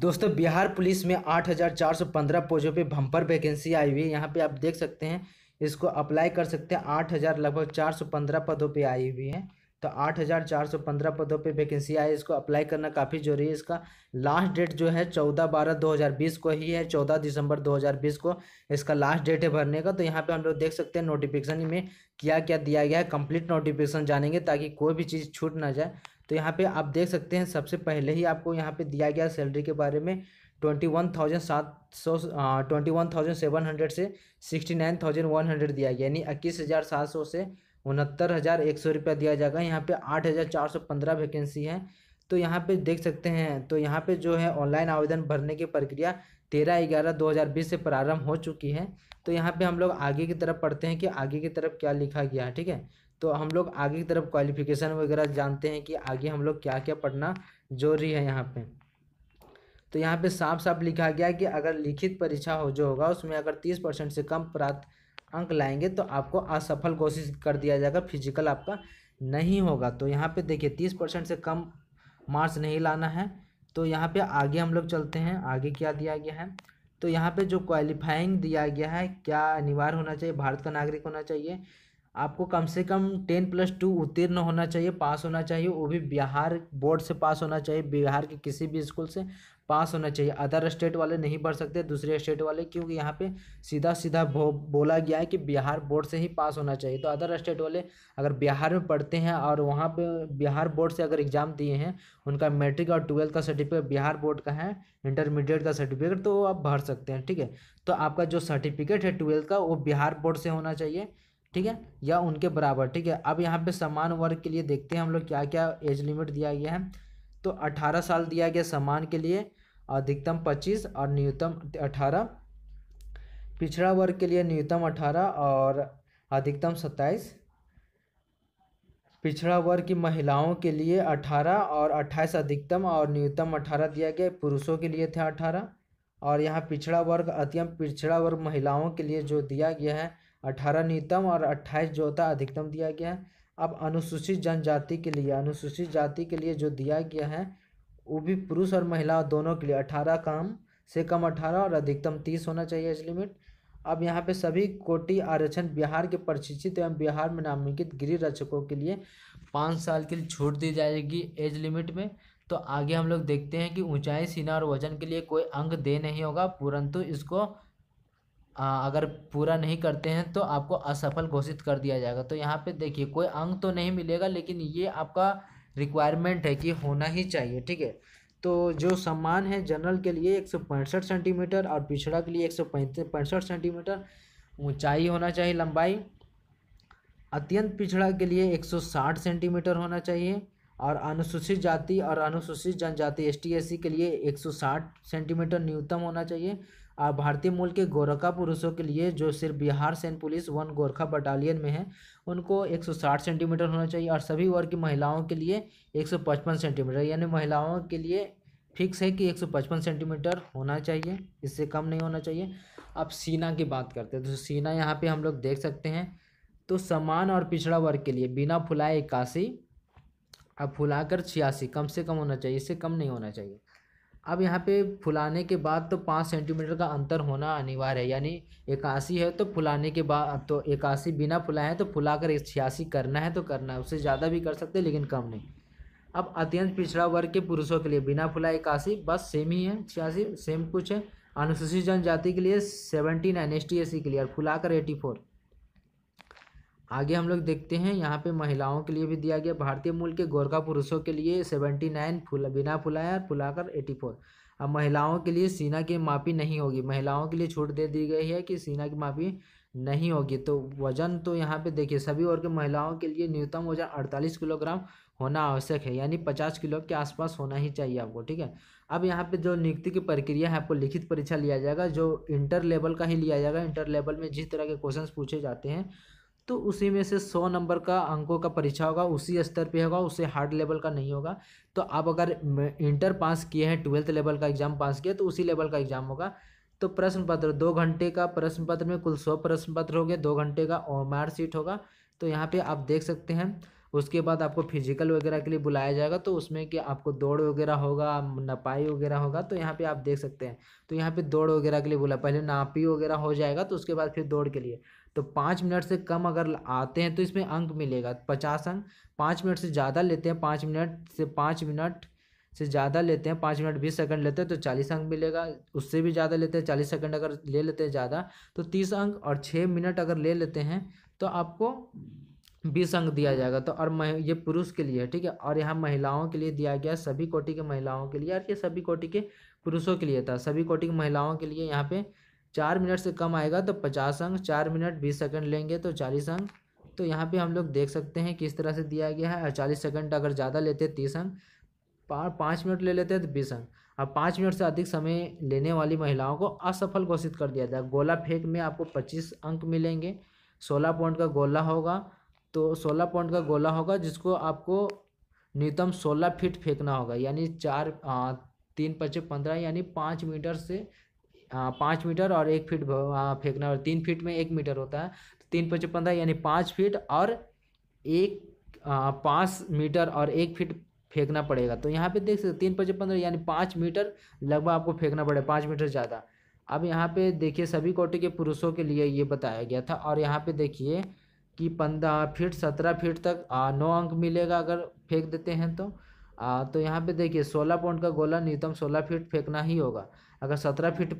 दोस्तों बिहार पुलिस में 8,415 पोजों पे भंपर वैकेंसी आई हुई है यहाँ पे आप देख सकते हैं इसको अप्लाई कर सकते हैं 8,000 लगभग 415 पदों पे आई हुई है तो 8,415 पदों पे वैकेंसी आई इसको अप्लाई करना काफ़ी जरूरी है इसका लास्ट डेट जो है 14 बारह 2020 को ही है 14 दिसंबर 2020 को इसका लास्ट डेट है भरने का तो यहाँ पे हम लोग देख सकते हैं नोटिफिकेशन में क्या क्या दिया गया है कंप्लीट नोटिफिकेशन जानेंगे ताकि कोई भी चीज़ छूट ना जाए तो यहाँ पे आप देख सकते हैं सबसे पहले ही आपको यहाँ पे दिया गया सैलरी के बारे में ट्वेंटी वन थाउजेंड सात सौ twenty one thousand seven hundred से sixty nine thousand one hundred दिया गया यानी इक्कीस हज़ार सात सौ से उनहत्तर हज़ार एक सौ रुपया दिया जाएगा यहाँ पे आठ हज़ार चार सौ पंद्रह वैकेंसी है तो यहाँ पे देख सकते हैं तो यहाँ पे जो है ऑनलाइन आवेदन भरने की प्रक्रिया तेरह ग्यारह दो हज़ार बीस से प्रारंभ हो चुकी है तो यहाँ पे हम लोग आगे की तरफ पढ़ते हैं कि आगे की तरफ क्या लिखा गया है ठीक है तो हम लोग आगे की तरफ क्वालिफिकेशन वगैरह जानते हैं कि आगे हम लोग क्या क्या पढ़ना जरूरी है यहाँ पे तो यहाँ पे साफ साफ लिखा गया कि अगर लिखित परीक्षा हो जो होगा उसमें अगर तीस परसेंट से कम प्राप्त अंक लाएंगे तो आपको असफल घोषित कर दिया जाएगा फिजिकल आपका नहीं होगा तो यहाँ पे देखिए तीस परसेंट से कम मार्क्स नहीं लाना है तो यहाँ पे आगे हम लोग चलते हैं आगे क्या दिया गया है तो यहाँ पर जो क्वालिफाइंग दिया गया है क्या अनिवार्य होना चाहिए भारत का नागरिक होना चाहिए आपको कम से कम टेन प्लस टू उत्तीर्ण होना चाहिए पास होना चाहिए वो भी बिहार बोर्ड से पास होना चाहिए बिहार के किसी भी स्कूल से पास होना चाहिए अदर स्टेट वाले नहीं भर सकते दूसरे स्टेट वाले क्योंकि यहाँ पे सीधा सीधा बोला गया है कि बिहार बोर्ड से ही पास होना चाहिए तो अदर स्टेट वाले अगर बिहार में पढ़ते हैं और वहाँ पे बिहार बोर्ड से अगर एग्ज़ाम दिए हैं उनका मैट्रिक और ट्वेल्थ का सर्टिफिकेट बिहार बोर्ड का है इंटरमीडिएट का सर्टिफिकेट तो आप भर सकते हैं ठीक है तो आपका जो सर्टिफिकेट है ट्वेल्थ का वो बिहार बोर्ड से होना चाहिए ठीक है या उनके बराबर ठीक है अब यहाँ पे समान वर्ग के लिए देखते हैं हम लोग क्या क्या एज लिमिट दिया गया है तो अठारह साल दिया गया समान के लिए अधिकतम पच्चीस और न्यूनतम अठारह पिछड़ा वर्ग के लिए न्यूनतम अठारह और अधिकतम सत्ताईस पिछड़ा वर्ग की महिलाओं के लिए अठारह और अट्ठाईस अधिकतम और न्यूनतम अठारह दिया गया पुरुषों के लिए था अठारह और यहाँ पिछड़ा वर्ग अत्यम पिछड़ा वर्ग महिलाओं के लिए जो दिया गया है अठारह न्यूनतम और अट्ठाईस जो होता अधिकतम दिया गया है अब अनुसूचित जनजाति के लिए अनुसूचित जाति के लिए जो दिया गया है वो भी पुरुष और महिला दोनों के लिए अठारह कम से कम अठारह और अधिकतम तीस होना चाहिए एज लिमिट अब यहाँ पे सभी कोटि आरक्षण बिहार के प्रशिक्षित एवं बिहार में नामांकित गृह रक्षकों के लिए पाँच साल के लिए छूट दी जाएगी एज लिमिट में तो आगे हम लोग देखते हैं कि ऊंचाई सीना और वजन के लिए कोई अंग दे नहीं होगा परंतु इसको आ, अगर पूरा नहीं करते हैं तो आपको असफल घोषित कर दिया जाएगा तो यहाँ पे देखिए कोई अंक तो नहीं मिलेगा लेकिन ये आपका रिक्वायरमेंट है कि होना ही चाहिए ठीक है तो जो सम्मान है जनरल के लिए एक सौ पैंसठ सेंटीमीटर और पिछड़ा के लिए एक सौ पैंसठ सेंटीमीटर ऊँचाई होना चाहिए लंबाई अत्यंत पिछड़ा के लिए एक सौ साठ सेंटीमीटर होना चाहिए और अनुसूचित जाति और अनुसूचित जनजाति एस टी के लिए एक सौ साठ सेंटीमीटर न्यूनतम होना चाहिए और भारतीय मूल के गोरखा पुरुषों के लिए जो सिर्फ बिहार सैन्य पुलिस वन गोरखा बटालियन में है उनको 160 सेंटीमीटर होना चाहिए और सभी वर्ग की महिलाओं के लिए 155 सेंटीमीटर यानी महिलाओं के लिए फिक्स है कि 155 सेंटीमीटर होना चाहिए इससे कम नहीं होना चाहिए अब सीना की बात करते हैं तो सीना यहाँ पर हम लोग देख सकते हैं तो समान और पिछड़ा वर्ग के लिए बिना फुलाए इक्यासी अब फुलाकर छियासी कम से कम होना चाहिए इससे कम नहीं होना चाहिए अब यहाँ पे फुलाने के बाद तो पाँच सेंटीमीटर का अंतर होना अनिवार्य है यानी इक्यासी है तो फुलाने के बाद तो इक्यासी बिना फुलाए हैं तो फुला कर छियासी करना है तो करना है उससे ज़्यादा भी कर सकते हैं लेकिन कम नहीं अब अत्यंत पिछड़ा वर्ग के पुरुषों के लिए बिना फुलाए इक्यासी बस सेम ही है छियासी सेम कुछ है अनुसूचित जनजाति के लिए seventy nine S T S C के लिए और कर एटी फोर आगे हम लोग देखते हैं यहाँ पे महिलाओं के लिए भी दिया गया भारतीय मूल के गोरखा पुरुषों के लिए सेवेंटी नाइन फुल बिना फुलाया और फुलाकर एटी फोर अब महिलाओं के लिए सीना की मापी नहीं होगी महिलाओं के लिए छूट दे दी गई है कि सीना की मापी नहीं होगी तो वजन तो यहाँ पे देखिए सभी वर्ग के महिलाओं के लिए न्यूनतम वजन अड़तालीस किलोग्राम होना आवश्यक है यानी पचास किलो के आसपास होना ही चाहिए आपको ठीक है अब यहाँ पे जो नियुक्ति की प्रक्रिया है आपको लिखित परीक्षा लिया जाएगा जो इंटर लेवल का ही लिया जाएगा इंटर लेवल में जिस तरह के क्वेश्चन पूछे जाते हैं तो उसी में से सौ नंबर का अंकों का परीक्षा होगा उसी स्तर पे होगा उसे हार्ड लेवल का नहीं होगा तो आप अगर इंटर पास किए हैं ट्वेल्थ लेवल का एग्ज़ाम पास किया तो उसी लेवल का एग्ज़ाम होगा तो प्रश्न पत्र दो घंटे का प्रश्न पत्र में कुल सौ प्रश्न पत्र हो गए दो घंटे का ओ मार्कशीट होगा तो यहाँ पे आप देख सकते हैं उसके बाद आपको फिजिकल वगैरह के लिए बुलाया जाएगा तो उसमें कि आपको दौड़ वगैरह होगा नपाई वगैरह होगा तो यहाँ पे आप देख सकते हैं तो यहाँ पे दौड़ वगैरह के लिए बुला पहले नापी वगैरह हो जाएगा तो उसके बाद फिर दौड़ के लिए तो पाँच मिनट से कम अगर आते हैं तो इसमें अंक मिलेगा पचास अंक पाँच मिनट से ज़्यादा लेते हैं पाँच मिनट से पाँच मिनट से ज़्यादा लेते हैं पाँच मिनट बीस सेकंड लेते हैं तो चालीस अंक मिलेगा उससे भी ज़्यादा लेते हैं चालीस सेकंड अगर ले लेते हैं ज़्यादा तो तीस अंक और छः मिनट अगर ले लेते हैं तो आपको बीस अंक दिया जाएगा तो और मह, ये पुरुष के लिए है ठीक है और यहाँ महिलाओं के लिए दिया गया सभी कोटि के महिलाओं के लिए और ये सभी कोटि के पुरुषों के लिए था सभी कोटि की महिलाओं के लिए यहाँ पे चार मिनट से कम आएगा तो पचास अंक चार मिनट बीस सेकंड लेंगे तो चालीस अंक तो यहाँ पे हम लोग देख सकते हैं किस तरह से दिया गया है और चालीस सेकंड अगर ज़्यादा लेते तीस अंक पाँच मिनट ले लेते हैं तो बीस अंक अब पाँच मिनट से अधिक समय लेने वाली महिलाओं को असफल घोषित कर दिया जाए गोला फेंक में आपको पच्चीस अंक मिलेंगे सोलह पॉइंट का गोला होगा तो सोलह पॉइंट का गोला होगा जिसको आपको न्यूनतम सोलह फीट फेंकना होगा यानी चार आ, तीन पचे पंद्रह यानी पाँच मीटर से पाँच मीटर और एक फीट फेंकना और तीन फीट में एक मीटर होता है तो तीन पचे पंद्रह यानी पाँच फीट और एक पाँच मीटर और एक फीट फेंकना पड़ेगा तो यहाँ पे देख सकते तीन पचे पंद्रह यानी पाँच मीटर लगभग आपको फेंकना पड़ेगा पाँच मीटर ज़्यादा अब यहाँ पे देखिए सभी कोटे के पुरुषों के लिए ये बताया गया था और यहाँ पे देखिए कि पंद्रह फीट सत्रह फीट तक आ, नौ अंक मिलेगा अगर फेंक देते हैं तो आ, तो यहाँ पे देखिए सोलह पॉइंट का गोला न्यूनतम सोलह फीट फेंकना ही होगा अगर सत्रह फीट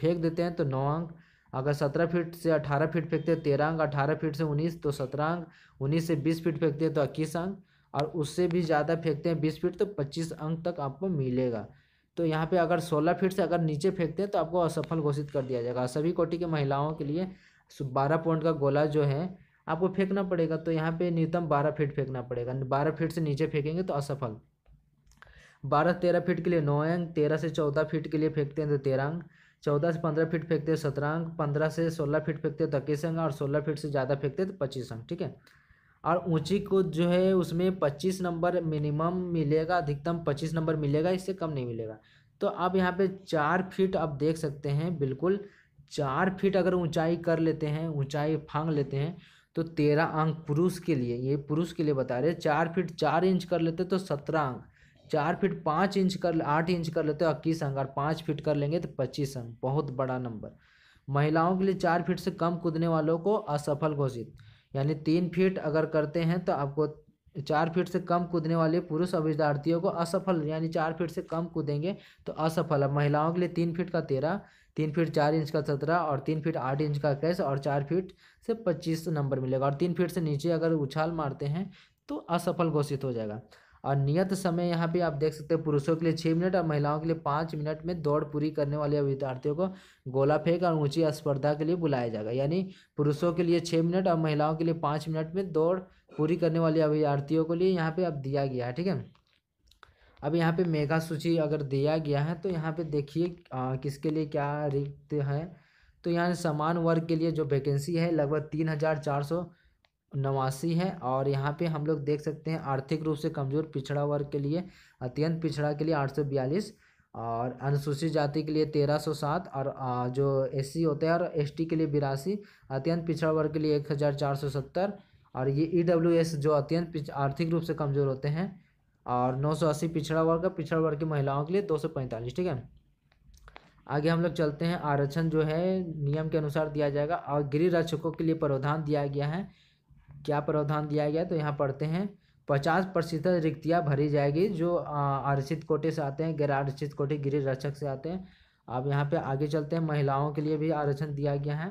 फेंक देते हैं तो नौ अंक अगर सत्रह फीट से अठारह फीट फेंकते हैं तेरह अंक अठारह फीट से उन्नीस तो सत्रह अंक उन्नीस से बीस फीट फेंकते हैं तो इक्कीस अंक और उससे भी ज़्यादा फेंकते हैं बीस फीट तो पच्चीस अंक तक आपको मिलेगा तो यहाँ पे अगर सोलह फीट से अगर नीचे फेंकते हैं तो आपको असफल घोषित कर दिया जाएगा सभी कोटि की महिलाओं के लिए बारह पॉइंट का गोला जो है आपको फेंकना पड़ेगा तो यहाँ पे न्यूनतम बारह फीट फेंकना पड़ेगा बारह फीट से नीचे फेंकेंगे तो असफल बारह तेरह फीट के लिए नौ अंक तेरह से चौदह फीट के लिए फेंकते हैं तो तेरह अंक चौदह से पंद्रह फीट फेंकते हैं तो सत्रह अंक पंद्रह से सोलह फीट फेंकते हैं तो इक्कीस अंक और सोलह फीट से ज़्यादा फेंकते हैं तो पच्चीस अंक ठीक है और ऊंची को जो है उसमें पच्चीस नंबर मिनिमम मिलेगा अधिकतम पच्चीस नंबर मिलेगा इससे कम नहीं मिलेगा तो आप यहाँ पे चार फीट आप देख सकते हैं बिल्कुल चार फीट अगर ऊंचाई कर लेते हैं ऊंचाई फांग लेते हैं तो तेरह अंक पुरुष के लिए ये पुरुष के लिए बता रहे चार फीट चार इंच कर लेते तो सत्रह अंक चार फीट पाँच इंच कर आठ इंच कर लेते तो इक्कीस अंक और पाँच फीट कर लेंगे तो पच्चीस अंक बहुत बड़ा नंबर महिलाओं के लिए चार फीट से कम कूदने वालों को असफल घोषित यानी तीन फीट अगर करते हैं तो आपको चार फीट से कम कूदने वाले पुरुष अभ्यर्थियों को असफल यानी चार फीट से कम कूदेंगे तो असफल अब महिलाओं के लिए तीन फीट का तेरह तीन फीट चार इंच का सत्रह और तीन फीट आठ इंच का इक्कीस और चार फीट से पच्चीस नंबर मिलेगा और तीन फीट से नीचे अगर उछाल मारते हैं तो असफल घोषित हो जाएगा और नियत समय यहाँ पे आप देख सकते हैं पुरुषों के लिए छः मिनट और महिलाओं के लिए पाँच मिनट में दौड़ पूरी करने वाले विद्यार्थियों को गोला फेंक और ऊंची स्पर्धा के लिए बुलाया जाएगा यानी पुरुषों के लिए छः मिनट और महिलाओं के लिए पाँच मिनट में दौड़ पूरी करने वाले अभ्यार्थियों के लिए यहाँ पे अब दिया गया है ठीक है अब यहाँ पे मेगा सूची अगर दिया गया है तो यहाँ पे देखिए किसके लिए क्या रिक्त है तो यहाँ समान वर्ग के लिए जो वैकेंसी है लगभग तीन हज़ार चार सौ नवासी है और यहाँ पे हम लोग देख सकते हैं आर्थिक रूप से कमज़ोर पिछड़ा वर्ग के लिए अत्यंत पिछड़ा के लिए आठ सौ बयालीस और अनुसूचित जाति के लिए तेरह सौ सात और जो एस सी होते हैं और एस टी के लिए बिरासी अत्यंत पिछड़ा वर्ग के लिए एक हज़ार चार सौ सत्तर और ये ई डब्ल्यू एस जो अत्यंत आर्थिक रूप से कमज़ोर होते हैं और 980 पिछड़ा वर्ग पिछड़ा वर्ग की महिलाओं के लिए 245 ठीक है आगे हम लोग चलते हैं आरक्षण जो है नियम के अनुसार दिया जाएगा और गृह रक्षकों के लिए प्रावधान दिया गया है क्या प्रावधान दिया गया तो यहाँ पढ़ते हैं पचास प्रतिशत रिक्तियाँ भरी जाएगी जो आरक्षित कोटे से आते हैं गैर आरक्षित कोटे गृह रक्षक से आते हैं अब यहाँ पे आगे चलते हैं महिलाओं के लिए भी आरक्षण दिया गया है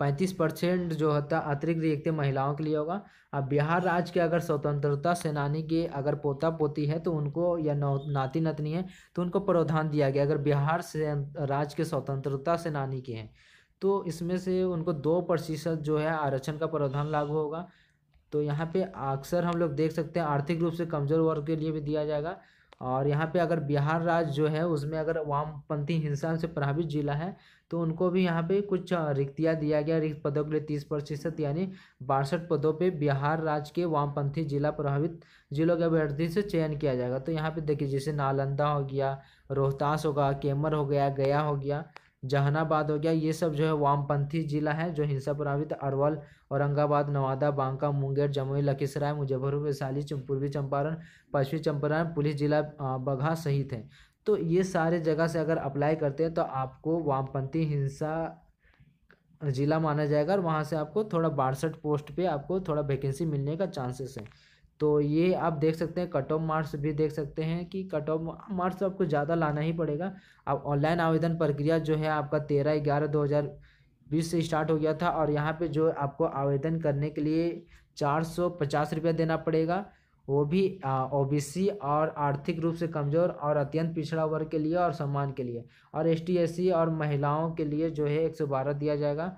पैंतीस परसेंट जो होता है अतिरिक्त रिएक्टिव महिलाओं के लिए होगा अब बिहार राज्य के अगर स्वतंत्रता सेनानी के अगर पोता पोती है तो उनको या नाती नतनी है तो उनको प्रावधान दिया गया अगर बिहार से राज्य के स्वतंत्रता सेनानी के हैं तो इसमें से उनको दो प्रतिशत जो है आरक्षण का प्रावधान लागू होगा तो यहाँ पे अक्सर हम लोग देख सकते हैं आर्थिक रूप से कमज़ोर वर्ग के लिए भी दिया जाएगा और यहाँ पे अगर बिहार राज्य जो है उसमें अगर वामपंथी हिंसा से प्रभावित जिला है तो उनको भी यहाँ पे कुछ रिक्तियाँ दिया गया रिक्त पदों के लिए तीस प्रतिशत यानी बासठ पदों पे बिहार राज्य के वामपंथी जिला प्रभावित जिलों के अभ्यर्थी से चयन किया जाएगा तो यहाँ पे देखिए जैसे नालंदा हो गया रोहतास होगा केमर हो गया गया हो गया जहानाबाद हो गया ये सब जो है वामपंथी जिला है जो हिंसा प्रभावित अरवल औरंगाबाद नवादा बांका मुंगेर जमुई लखीसराय मुजफ्फरपुर वैशाली पूर्वी चंपारण पश्चिमी चंपारण पुलिस जिला बघा सहित है तो ये सारे जगह से अगर अप्लाई करते हैं तो आपको वामपंथी हिंसा ज़िला माना जाएगा और वहाँ से आपको थोड़ा बासठ पोस्ट पे आपको थोड़ा वैकेंसी मिलने का चांसेस है तो ये आप देख सकते हैं कट ऑफ मार्क्स भी देख सकते हैं कि कट ऑफ मार्क्स आपको ज़्यादा लाना ही पड़ेगा अब ऑनलाइन आवेदन प्रक्रिया जो है आपका तेरह ग्यारह दो हज़ार बीस से स्टार्ट हो गया था और यहाँ पे जो आपको आवेदन करने के लिए चार सौ पचास रुपया देना पड़ेगा वो भी ओबीसी और आर्थिक रूप से कमज़ोर और अत्यंत पिछड़ा वर्ग के लिए और सम्मान के लिए और एस टी और महिलाओं के लिए जो है एक सौ बारह दिया जाएगा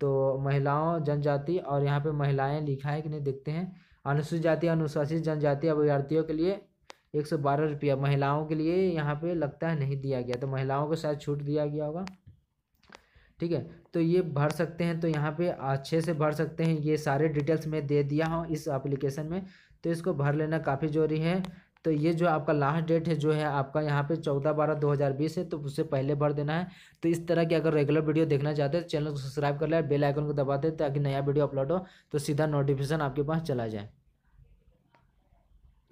तो महिलाओं जनजाति और यहाँ पर महिलाएँ लिखा है कि नहीं देखते हैं अनुसूचित जाति अनुसूचित जनजाति अभ्यर्थियों के लिए एक सौ बारह रुपया महिलाओं के लिए यहाँ पे लगता है नहीं दिया गया तो महिलाओं को शायद छूट दिया गया होगा ठीक है तो ये भर सकते हैं तो यहाँ पे अच्छे से भर सकते हैं ये सारे डिटेल्स मैं दे दिया हूँ इस एप्लीकेशन में तो इसको भर लेना काफ़ी जरूरी है तो ये जो आपका लास्ट डेट है जो है आपका यहाँ पे चौदह बारह दो हज़ार बीस है तो उससे पहले भर देना है तो इस तरह की अगर रेगुलर वीडियो देखना चाहते हैं तो चैनल को सब्सक्राइब कर लें बेल आइकन को दबा दें ताकि नया वीडियो अपलोड हो तो सीधा नोटिफिकेशन आपके पास चला जाए